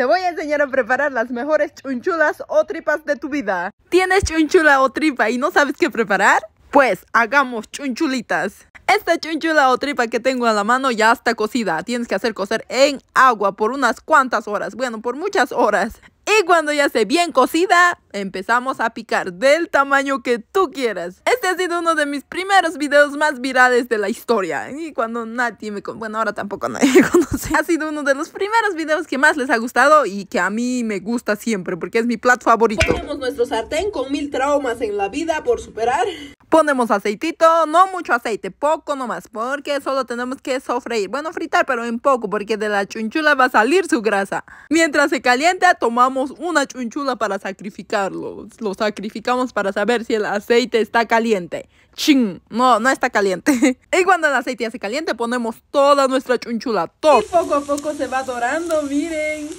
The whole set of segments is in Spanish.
Te voy a enseñar a preparar las mejores chunchulas o tripas de tu vida. ¿Tienes chunchula o tripa y no sabes qué preparar? Pues hagamos chunchulitas. Esta chunchula o tripa que tengo en la mano ya está cocida. Tienes que hacer cocer en agua por unas cuantas horas. Bueno, por muchas horas. Y cuando ya esté bien cocida, empezamos a picar del tamaño que tú quieras. Este ha sido uno de mis primeros videos más virales de la historia. Y cuando nadie me... Bueno, ahora tampoco nadie me conoce. Ha sido uno de los primeros videos que más les ha gustado y que a mí me gusta siempre porque es mi plato favorito. Ponemos nuestro sartén con mil traumas en la vida por superar. Ponemos aceitito, no mucho aceite, poco nomás, porque solo tenemos que sofreír. Bueno, fritar, pero en poco, porque de la chunchula va a salir su grasa. Mientras se calienta, tomamos una chunchula para sacrificarlo. Lo sacrificamos para saber si el aceite está caliente. Ching, no, no está caliente. y cuando el aceite ya se caliente, ponemos toda nuestra chunchula, todo. Y poco a poco se va dorando, miren.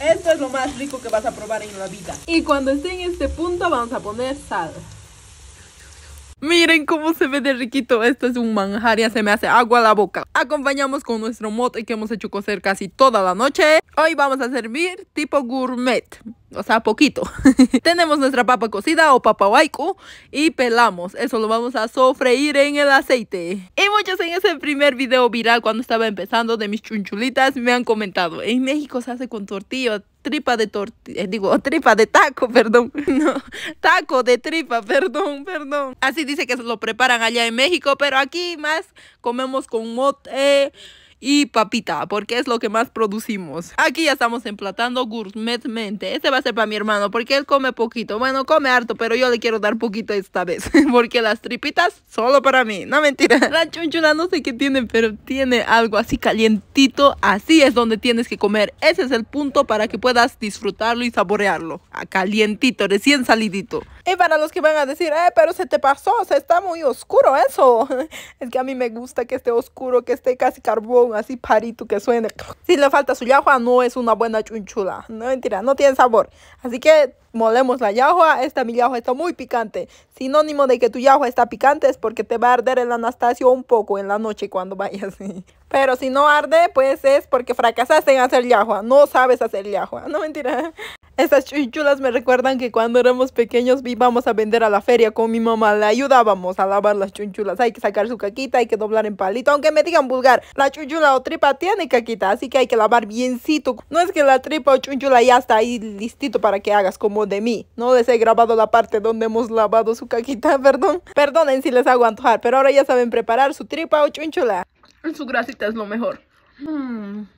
Esto es lo más rico que vas a probar en la vida. Y cuando esté en este punto vamos a poner sal. Miren cómo se ve de riquito. Esto es un manjar, ya se me hace agua a la boca. Acompañamos con nuestro mote que hemos hecho cocer casi toda la noche. Hoy vamos a servir tipo gourmet. O sea, poquito. Tenemos nuestra papa cocida o papa waiku y pelamos. Eso lo vamos a sofreír en el aceite. Y muchos en ese primer video viral cuando estaba empezando de mis chunchulitas me han comentado, en México se hace con tortilla tripa de tortilla, eh, digo, tripa de taco, perdón, no, taco de tripa, perdón, perdón. Así dice que se lo preparan allá en México, pero aquí más comemos con mote y papita, porque es lo que más producimos. Aquí ya estamos emplatando gourmetmente. Este va a ser para mi hermano, porque él come poquito. Bueno, come harto, pero yo le quiero dar poquito esta vez, porque las tripitas solo para mí. No mentira. La chunchula no sé qué tiene, pero tiene algo así calientito. Así es donde tienes que comer. Ese es el punto para que puedas disfrutarlo y saborearlo. A calientito, recién salidito. Y para los que van a decir, eh, pero se te pasó, se está muy oscuro eso. es que a mí me gusta que esté oscuro, que esté casi carbón así parito que suene. Si le falta su yahua, no es una buena chunchula. No mentira, no tiene sabor. Así que molemos la yahua. Esta mi yahua está muy picante. Sinónimo de que tu yahua está picante es porque te va a arder el anastasio un poco en la noche cuando vayas. Pero si no arde, pues es porque fracasaste en hacer yahua. No sabes hacer yahua. No mentira. Estas chunchulas me recuerdan que cuando éramos pequeños íbamos a vender a la feria con mi mamá. Le ayudábamos a lavar las chunchulas. Hay que sacar su caquita, hay que doblar en palito. Aunque me digan vulgar, la chunchula o tripa tiene caquita, así que hay que lavar biencito. No es que la tripa o chunchula ya está ahí listito para que hagas como de mí. No les he grabado la parte donde hemos lavado su caquita, perdón. Perdonen si les hago antojar, pero ahora ya saben preparar su tripa o chunchula. Su grasita es lo mejor. Hmm.